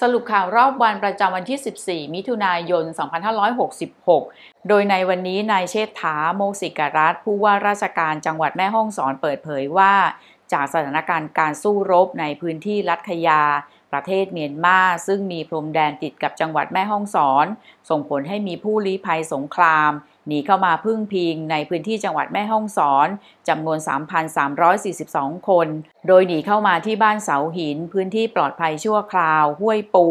สรุปข่าวรอบวันประจำวันที่ 14 มิถุนายน 2566 โดยในวันนี้ นายเชษฐาโมสิกรัฐ ผู้ว่าราชการจังหวัดแม่ฮ่องสอนเปิดเผยว่า จากสถานการณ์การสู้รบในพื้นที่ลัดขยาประเทศเมียนมา ซึ่งมีพรมแดนติดกับจังหวัดแม่ฮ่องสอน ส่งผลให้มีผู้ ลี้ภัยสงคราม หนีเข้ามาพึ่งพิงในพื้นที่จังหวัดแม่ฮ่องสอนจำนวน 3,342 คน โดยหนีเข้ามาที่บ้านเสาหิน พื้นที่ปลอดภัยชั่วคราวห้วยปู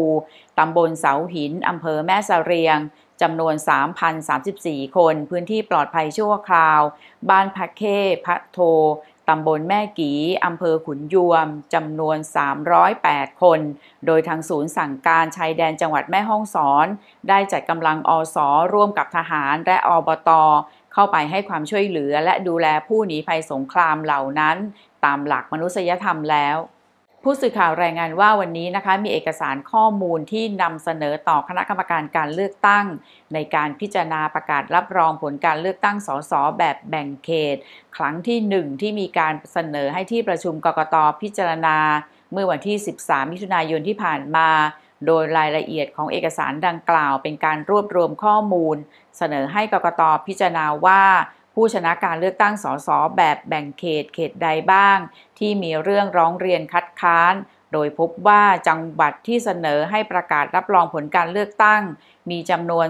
ตำบลเสาหินอำเภอแม่สะเรียงจำนวน3,034 คน พื้นที่ปลอดภัยชั่วคราว บ้านพักเคพะโทตำบลแม่กีอำเภอขุนยวมจำนวน 308 คน โดยทางศูนย์สั่งการชายแดนจังหวัดแม่ฮ่องสอน ได้จัดกำลังอสอร่วมกับทหารและอบต เข้าไปให้ความช่วยเหลือและดูแลผู้หนีภัยสงครามเหล่านั้นตามหลักมนุษยธรรมแล้วผู้สื่อข่าวรายงานว่าวันนี้นะคะมีเอกสารข้อมูลที่นำเสนอต่อคณะกรรมการการเลือกตั้ง ในการพิจารณาประกาศรับรองผลการเลือกตั้งสสแบบแบ่งเขต ครั้งที่ 1 ที่มีการเสนอให้ที่ประชุมกกตพิจารณา เมื่อวันที่ 13 มิถุนายนที่ผ่านมา โดยรายละเอียดของเอกสารดังกล่าว เป็นการรวบรวมข้อมูล เสนอให้กกตพิจารณาว่าผู้ชนะการเลือกตั้งสสแบบแบ่งเขตเขตใดบ้าง ที่มีเรื่องร้องเรียนคัดค้าน โดยพบว่าจังหวัดที่เสนอให้ประกาศรับรองผลการเลือกตั้ง มีจำนวน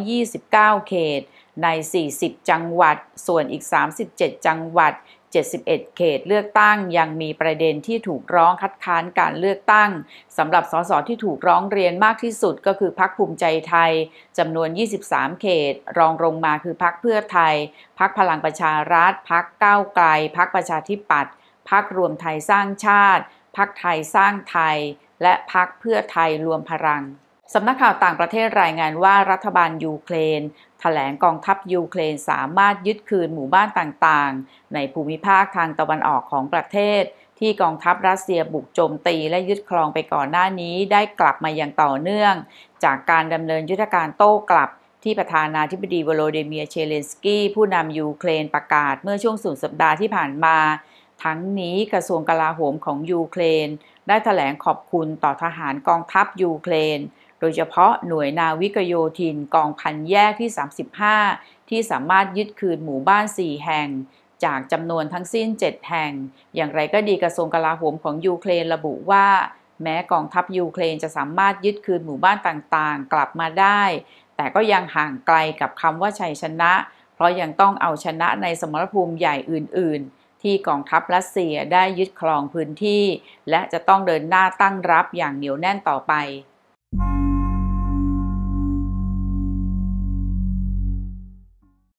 329 เขตใน 40 จังหวัดส่วนอีก 37 จังหวัด71 เขตเลือกตั้งยังมีประเด็นที่ถูกร้องคัดค้านการเลือกตั้ง สำหรับสสที่ถูกร้องเรียนมากที่สุดก็คือพักภูมิใจไทย จำนวน 23 เขตรองลงมาคือพักเพื่อไทย พักพลังประชารัฐพักก้าวไกลพักประชาธิปัตย์พักรวมไทยสร้างชาติ พักไทยสร้างไทย และพักเพื่อไทยรวมพลังสำนักข่าวต่างประเทศรายงานว่ารัฐบาลยูเครนถแถลงกองทัพยูเครนสามารถยึดคืนหมู่บ้านต่าง ๆ ในภูมิภาคทางตะวันออกของประเทศ ที่กองทัพรัสเซียบุกโจมตี และยึดครองไปก่อนหน้านี้ได้กลับมาอย่างต่อเนื่อง จากการดำเนินยุทธการโต้กลับ ที่ประธานาธิบดีวโลเดเมียเชเลนสกี้ผู้นำยูเครนประกาศเมื่อช่วงสุดสัปดาห์ที่ผ่านมา ทั้งนี้กระทรวงกลาโหมของยูเครนได้ถแถลงขอบคุณต่อทหารกองทัพยูเครนโดยเฉพาะหน่วยนาวิกโยธินกองพันแยกที่ 35 ที่สามารถยึดคืนหมู่บ้าน 4 แห่ง จากจำนวนทั้งสิ้น 7 แห่ง อย่างไรก็ดีกระทรวงกลาโหมของยูเครนระบุว่า แม้กองทัพยูเครนจะสามารถยึดคืนหมู่บ้านต่างๆ กลับมาได้ แต่ก็ยังห่างไกลกับคำว่าชัยชนะ เพราะยังต้องเอาชนะในสมรภูมิใหญ่อื่นๆ ที่กองทัพรัสเซียได้ยึดครองพื้นที่ และจะต้องเดินหน้าตั้งรับอย่างเหนียวแน่นต่อไป